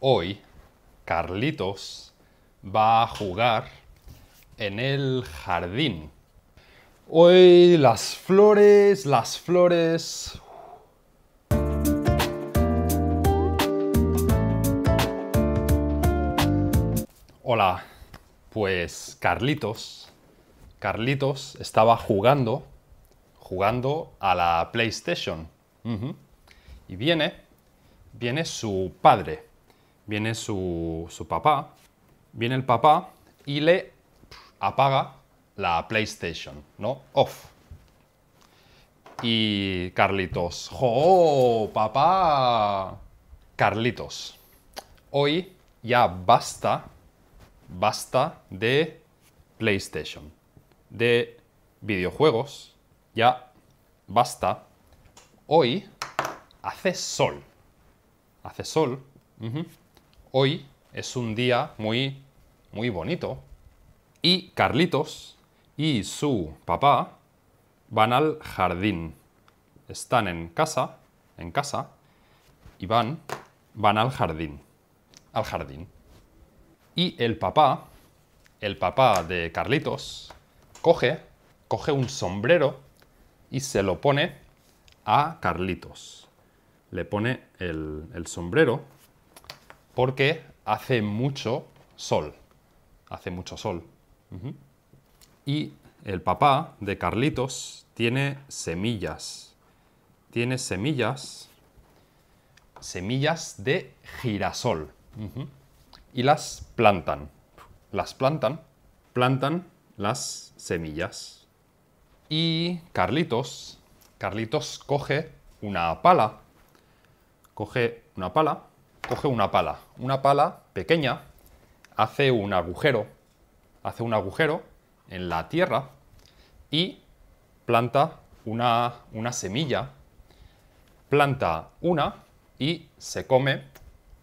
hoy Carlitos va a jugar en el jardín. Hoy las flores, las flores, Hola, pues Carlitos. Carlitos estaba jugando, jugando a la PlayStation. Y viene, viene su padre viene su, papá, viene el papá y le apaga la PlayStation, ¿no? Off. Y Carlitos, ¡jo, papá! Carlitos, hoy ya basta, basta de PlayStation, de videojuegos, ya basta. Hoy hace sol, hace sol hoy es un día muy, muy bonito. Y Carlitos y su papá van al jardín. Están en casa, en casa, y van, van al jardín. Al jardín. Y el papá, el papá de Carlitos, coge, coge un sombrero y se lo pone a Carlitos. Le pone el, el sombrero porque hace mucho sol. Hace mucho sol. Y el papá de Carlitos tiene semillas. Tiene semillas. Semillas de girasol. Y las plantan. Las plantan. Plantan las semillas. Y Carlitos. Carlitos coge una pala. Coge una pala coge una pala. Una pala pequeña hace un agujero, hace un agujero en la tierra y planta una, una semilla, planta una y se come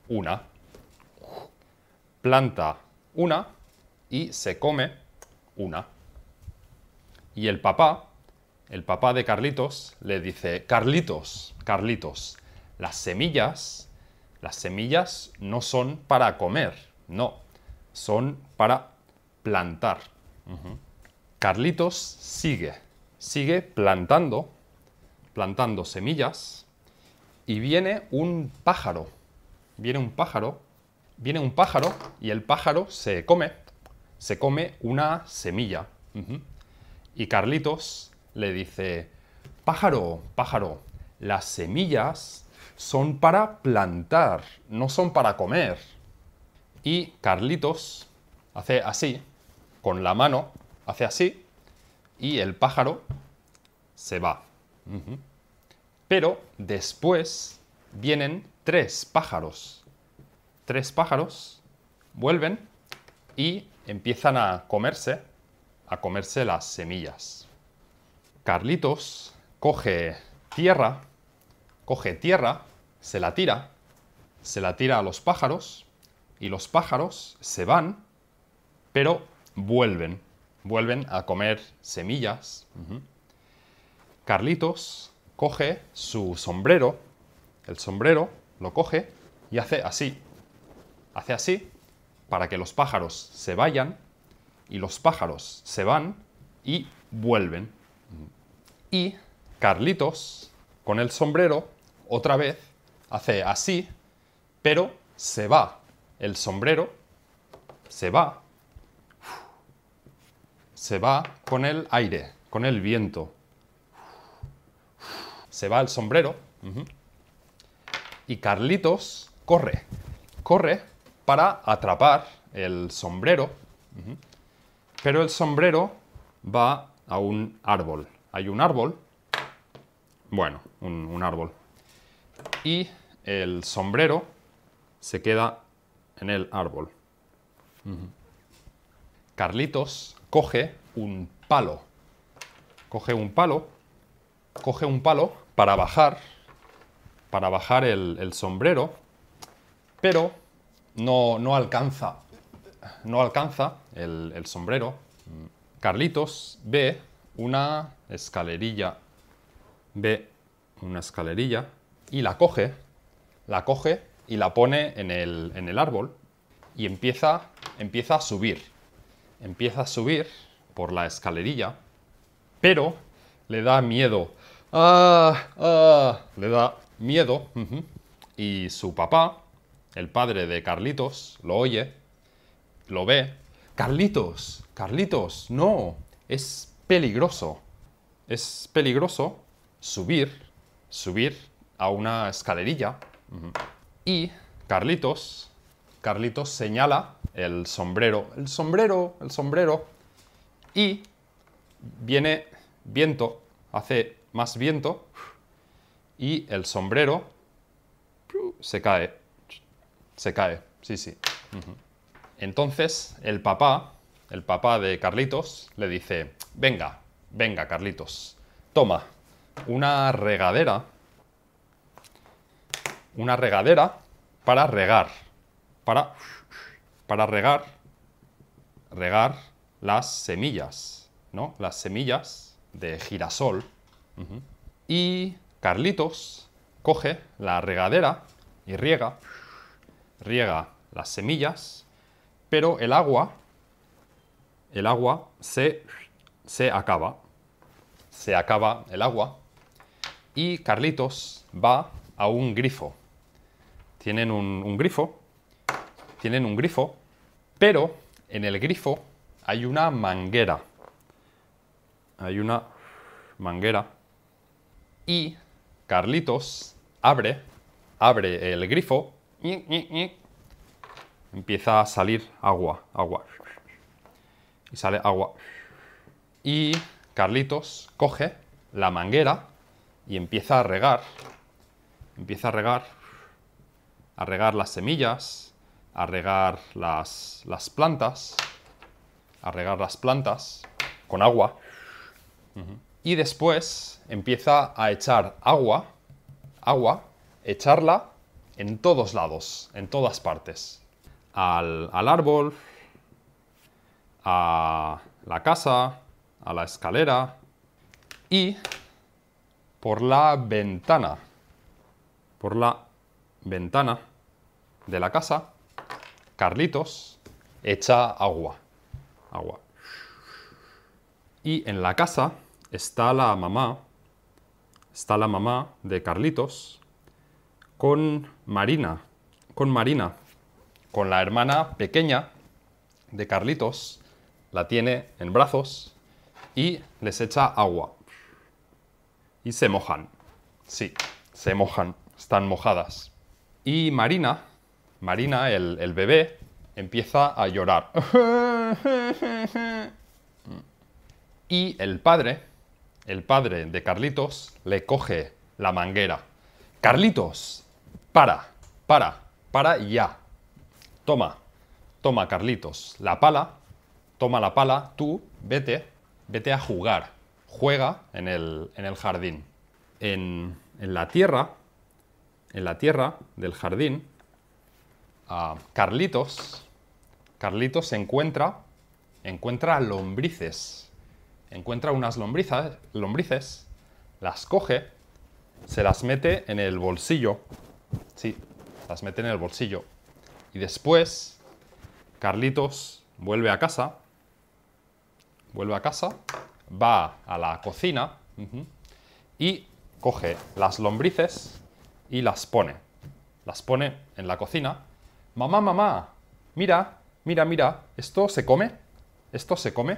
una. Planta una y se come una. Y el papá, el papá de Carlitos, le dice, Carlitos, Carlitos, las semillas las semillas no son para comer, no, son para plantar. Carlitos sigue, sigue plantando, plantando semillas y viene un pájaro, viene un pájaro, viene un pájaro y el pájaro se come, se come una semilla. Y Carlitos le dice, pájaro, pájaro, las semillas son para plantar, no son para comer. Y Carlitos hace así, con la mano, hace así, y el pájaro se va. Pero después vienen tres pájaros. Tres pájaros vuelven y empiezan a comerse, a comerse las semillas. Carlitos coge tierra coge tierra, se la tira, se la tira a los pájaros y los pájaros se van, pero vuelven, vuelven a comer semillas. Carlitos coge su sombrero, el sombrero lo coge y hace así, hace así para que los pájaros se vayan y los pájaros se van y vuelven. Y Carlitos, con el sombrero, otra vez, hace así, pero se va el sombrero, se va, se va con el aire, con el viento. Se va el sombrero y Carlitos corre, corre para atrapar el sombrero, pero el sombrero va a un árbol. Hay un árbol, bueno, un, árbol y el sombrero se queda en el árbol. Carlitos coge un palo. Coge un palo. Coge un palo para bajar. Para bajar el, sombrero. Pero no, no, alcanza. No alcanza el, el sombrero. Carlitos ve una escalerilla. Ve una escalerilla y la coge, la coge y la pone en el, árbol y empieza, empieza a subir. Empieza a subir por la escalerilla, pero le da miedo. Ah, ah. le da miedo. Y su papá, el padre de Carlitos, lo oye, lo ve. Carlitos, Carlitos, no, es peligroso. Es peligroso subir, subir a una escalerilla. Y Carlitos, Carlitos señala el sombrero, el sombrero, el sombrero, y viene viento, hace más viento, y el sombrero se cae, se cae, sí, sí. Entonces el papá, el papá de Carlitos, le dice, venga, venga Carlitos, toma, una regadera una regadera para regar. Para, para regar. Regar las semillas, ¿no? Las semillas de girasol. Y Carlitos coge la regadera y riega. Riega las semillas, pero el agua, el agua se acaba. Se acaba el agua. Y Carlitos va a un grifo tienen un, grifo, tienen un grifo, pero en el grifo hay una manguera. Hay una manguera. Y Carlitos abre, abre el grifo. Empieza a salir agua, agua. Y sale agua. Y Carlitos coge la manguera y empieza a regar. Empieza a regar a regar las semillas, a regar las, las plantas, a regar las plantas con agua. Y después empieza a echar agua, agua, echarla en todos lados, en todas partes. Al, al árbol, a la casa, a la escalera y por la ventana. Por la ventana de la casa, Carlitos echa agua. Agua. Y en la casa está la mamá, está la mamá de Carlitos con Marina, con Marina, con la hermana pequeña de Carlitos, la tiene en brazos y les echa agua. Y se mojan. Sí, se mojan, están mojadas y Marina, Marina, el, bebé, empieza a llorar. Y el padre, el padre de Carlitos, le coge la manguera. Carlitos, para, para, para ya. Toma, toma Carlitos, la pala, toma la pala, tú, vete, vete a jugar. Juega en el, en el jardín. En, en la tierra en la tierra del jardín, a Carlitos, Carlitos encuentra, encuentra lombrices, encuentra unas lombrices, las coge, se las mete en el bolsillo, sí, las mete en el bolsillo, y después Carlitos vuelve a casa, vuelve a casa, va a la cocina y coge las lombrices y las pone. Las pone en la cocina. Mamá, mamá, mira, mira, mira, ¿esto se come? ¿Esto se come?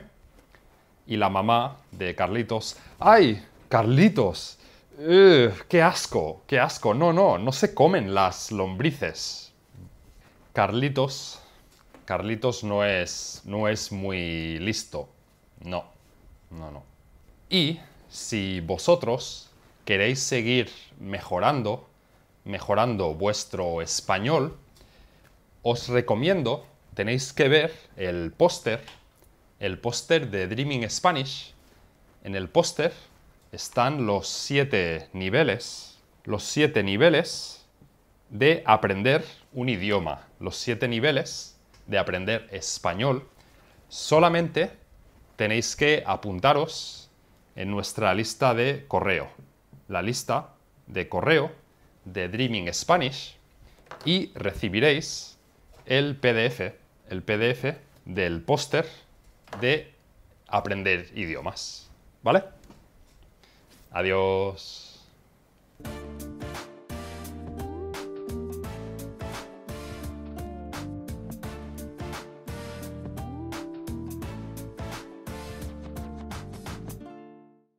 Y la mamá de Carlitos, ¡ay, Carlitos! Eh, ¡Qué asco! ¡Qué asco! No, no, no se comen las lombrices. Carlitos, Carlitos no es, no es muy listo. No, no, no. Y si vosotros queréis seguir mejorando mejorando vuestro español, os recomiendo, tenéis que ver el póster, el póster de Dreaming Spanish. En el póster están los siete niveles, los siete niveles de aprender un idioma, los siete niveles de aprender español. Solamente tenéis que apuntaros en nuestra lista de correo. La lista de correo de Dreaming Spanish y recibiréis el PDF, el PDF del póster de aprender idiomas. ¿Vale? Adiós.